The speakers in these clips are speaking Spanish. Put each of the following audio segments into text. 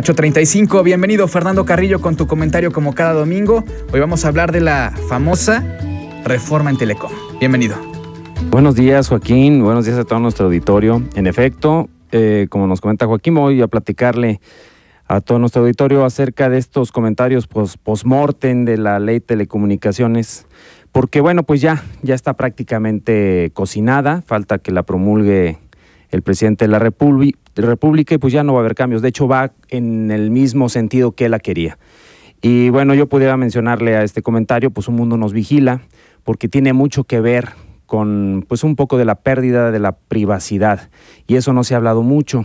8.35, bienvenido Fernando Carrillo con tu comentario como cada domingo. Hoy vamos a hablar de la famosa reforma en Telecom. Bienvenido. Buenos días Joaquín, buenos días a todo nuestro auditorio. En efecto, eh, como nos comenta Joaquín, voy a platicarle a todo nuestro auditorio acerca de estos comentarios post-mortem de la ley telecomunicaciones. Porque bueno, pues ya, ya está prácticamente cocinada, falta que la promulgue el presidente de la República y pues ya no va a haber cambios. De hecho, va en el mismo sentido que la quería. Y bueno, yo pudiera mencionarle a este comentario, pues un mundo nos vigila, porque tiene mucho que ver con pues un poco de la pérdida de la privacidad. Y eso no se ha hablado mucho.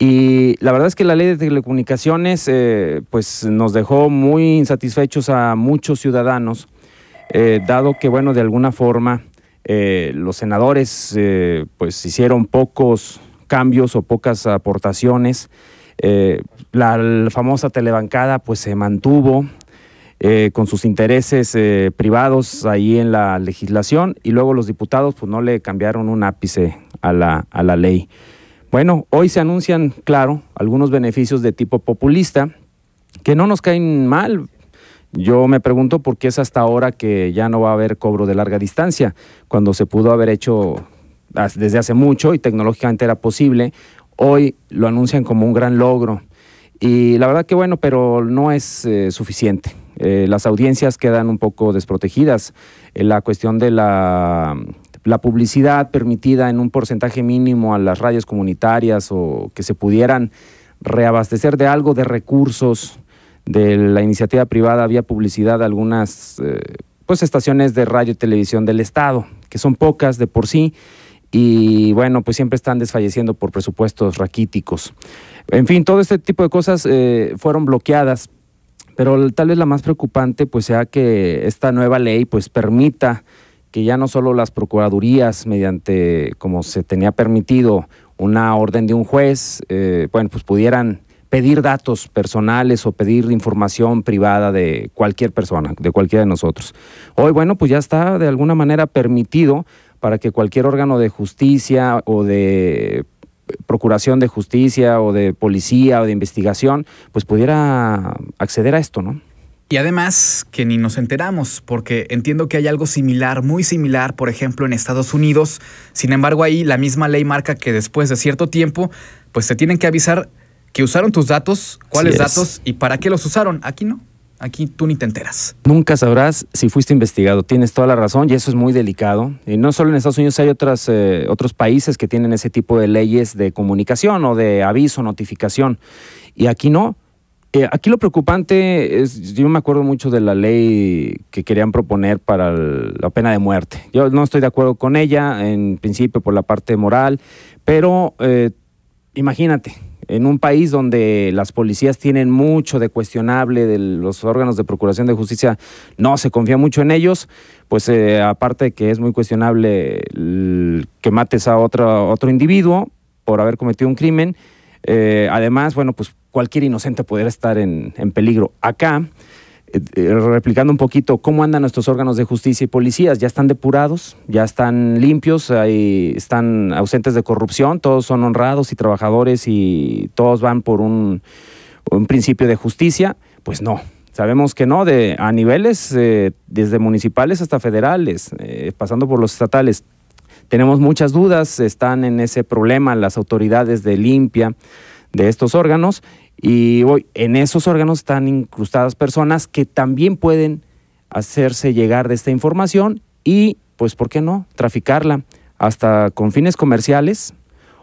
Y la verdad es que la ley de telecomunicaciones eh, pues nos dejó muy insatisfechos a muchos ciudadanos, eh, dado que, bueno, de alguna forma eh, los senadores eh, pues hicieron pocos cambios o pocas aportaciones. Eh, la, famosa telebancada pues se mantuvo con sus intereses privados ahí en la legislación y luego los diputados pues no le cambiaron un ápice a la, a la ley. Bueno, hoy se anuncian, claro, algunos beneficios de tipo populista que no nos caen mal, yo me pregunto por qué es hasta ahora que ya no va a haber cobro de larga distancia, cuando se pudo haber hecho desde hace mucho y tecnológicamente era posible. Hoy lo anuncian como un gran logro. Y la verdad que bueno, pero no es eh, suficiente. Eh, las audiencias quedan un poco desprotegidas. Eh, la cuestión de la, la, publicidad permitida en un porcentaje mínimo a las radios comunitarias o que se pudieran reabastecer de algo de recursos de la iniciativa privada había publicidad algunas eh, pues estaciones de radio y televisión del Estado, que son pocas de por sí, y bueno, pues siempre están desfalleciendo por presupuestos raquíticos. En fin, todo este tipo de cosas eh, fueron bloqueadas, pero tal vez la más preocupante pues sea que esta nueva ley pues permita que ya no solo las procuradurías, mediante como se tenía permitido una orden de un juez, eh, bueno, pues pudieran pedir datos personales o pedir información privada de cualquier persona, de cualquiera de nosotros. Hoy, bueno, pues ya está de alguna manera permitido para que cualquier órgano de justicia o de procuración de justicia o de policía o de investigación, pues pudiera acceder a esto, ¿no? Y además que ni nos enteramos, porque entiendo que hay algo similar, muy similar, por ejemplo, en Estados Unidos. Sin embargo, ahí la misma ley marca que después de cierto tiempo, pues se tienen que avisar que usaron tus datos, cuáles datos y para qué los usaron. Aquí no. Aquí tú ni te enteras. Nunca sabrás si fuiste investigado. Tienes toda la razón y eso es muy delicado. Y no solo en Estados Unidos, hay otras, eh, otros países que tienen ese tipo de leyes de comunicación o de aviso, notificación. Y aquí no. Eh, aquí lo preocupante es, yo me acuerdo mucho de la ley que querían proponer para la pena de muerte. Yo no estoy de acuerdo con ella, en principio por la parte moral, pero eh, imagínate, en un país donde las policías tienen mucho de cuestionable, de los órganos de procuración de justicia no se confía mucho en ellos, pues eh, aparte de que es muy cuestionable que mates a otro, otro individuo por haber cometido un crimen, eh, además, bueno, pues cualquier inocente podría estar en, en peligro. Acá eh, eh, replicando un poquito cómo andan nuestros órganos de justicia y policías. Ya están depurados, ya están limpios, están ausentes de corrupción, todos son honrados y trabajadores y todos van por un, principio de justicia. Pues no. Sabemos que no, de, a niveles eh, desde municipales hasta federales, pasando por los estatales. Tenemos muchas dudas, están en ese problema las autoridades de limpia de estos órganos y hoy en esos órganos están incrustadas personas que también pueden hacerse llegar de esta información y, pues, ¿por qué no?, traficarla hasta con fines comerciales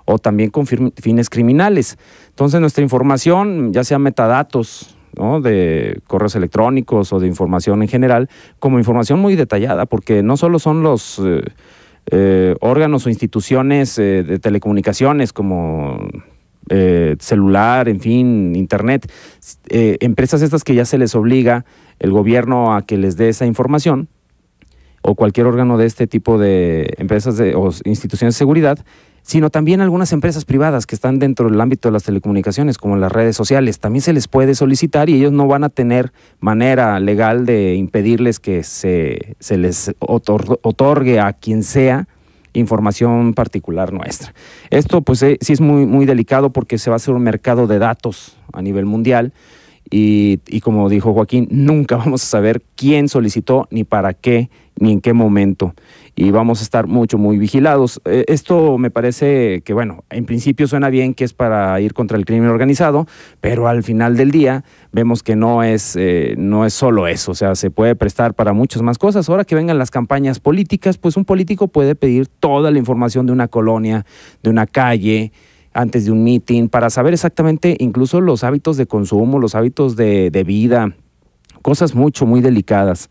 o también con fines criminales. Entonces, nuestra información, ya sea metadatos, de correos electrónicos o de información en general, como información muy detallada, porque no solo son los eh, eh, órganos o instituciones eh, de telecomunicaciones como eh, celular, en fin, internet, eh, empresas estas que ya se les obliga el gobierno a que les dé esa información, o cualquier órgano de este tipo de empresas o instituciones de seguridad, sino también algunas empresas privadas que están dentro del ámbito de las telecomunicaciones, como las redes sociales. También se les puede solicitar y ellos no van a tener manera legal de impedirles que se, les otorgue a quien sea información particular nuestra. Esto pues eh, sí es muy, muy delicado porque se va a hacer un mercado de datos a nivel mundial y, como dijo Joaquín, nunca vamos a saber quién solicitó, ni para qué, ni en qué momento. Y vamos a estar mucho, muy vigilados. Eh, esto me parece que, bueno, en principio suena bien que es para ir contra el crimen organizado, pero al final del día vemos que no es, eh, no es solo eso, o sea, se puede prestar para muchas más cosas. Ahora que vengan las campañas políticas, pues un político puede pedir toda la información de una colonia, de una calle, antes de un meeting, para saber exactamente incluso los hábitos de consumo, los hábitos de, de vida, cosas mucho, muy delicadas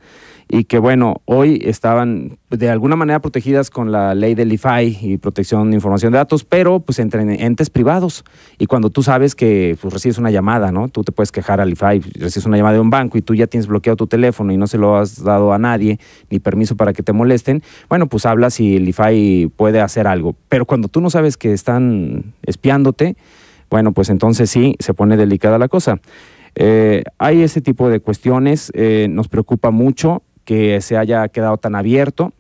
y que bueno, hoy estaban de alguna manera protegidas con la ley del IFAI y protección de información de datos, pero pues entre entes privados. Y cuando tú sabes que pues, recibes una llamada, ¿no? Tú te puedes quejar al IFAI, recibes una llamada de un banco y tú ya tienes bloqueado tu teléfono y no se lo has dado a nadie, ni permiso para que te molesten, bueno, pues hablas y el IFAI puede hacer algo. Pero cuando tú no sabes que están espiándote, bueno, pues entonces sí, se pone delicada la cosa. Eh, hay ese tipo de cuestiones, eh, nos preocupa mucho que se haya quedado tan abierto,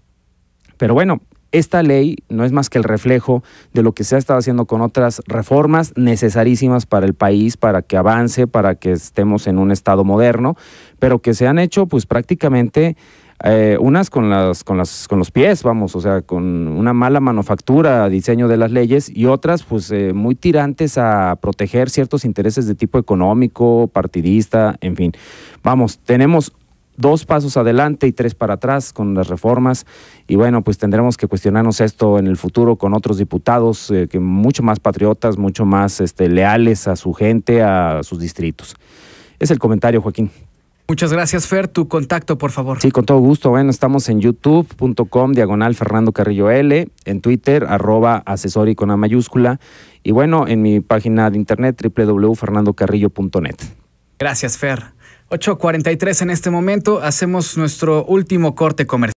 pero bueno, esta ley no es más que el reflejo de lo que se ha estado haciendo con otras reformas necesarísimas para el país, para que avance, para que estemos en un estado moderno, pero que se han hecho pues prácticamente eh, unas con, las, con, las, con los pies, vamos, o sea, con una mala manufactura, diseño de las leyes, y otras pues eh, muy tirantes a proteger ciertos intereses de tipo económico, partidista, en fin. Vamos, tenemos dos pasos adelante y tres para atrás con las reformas. Y bueno, pues tendremos que cuestionarnos esto en el futuro con otros diputados eh, que mucho más patriotas, mucho más este, leales a su gente, a sus distritos. Es el comentario, Joaquín. Muchas gracias, Fer. Tu contacto, por favor. Sí, con todo gusto. Bueno, estamos en youtube.com, diagonal Fernando Carrillo L, en Twitter, arroba con A mayúscula, y bueno, en mi página de internet, www.fernandocarrillo.net. Gracias, Fer. 8.43 en este momento, hacemos nuestro último corte comercial.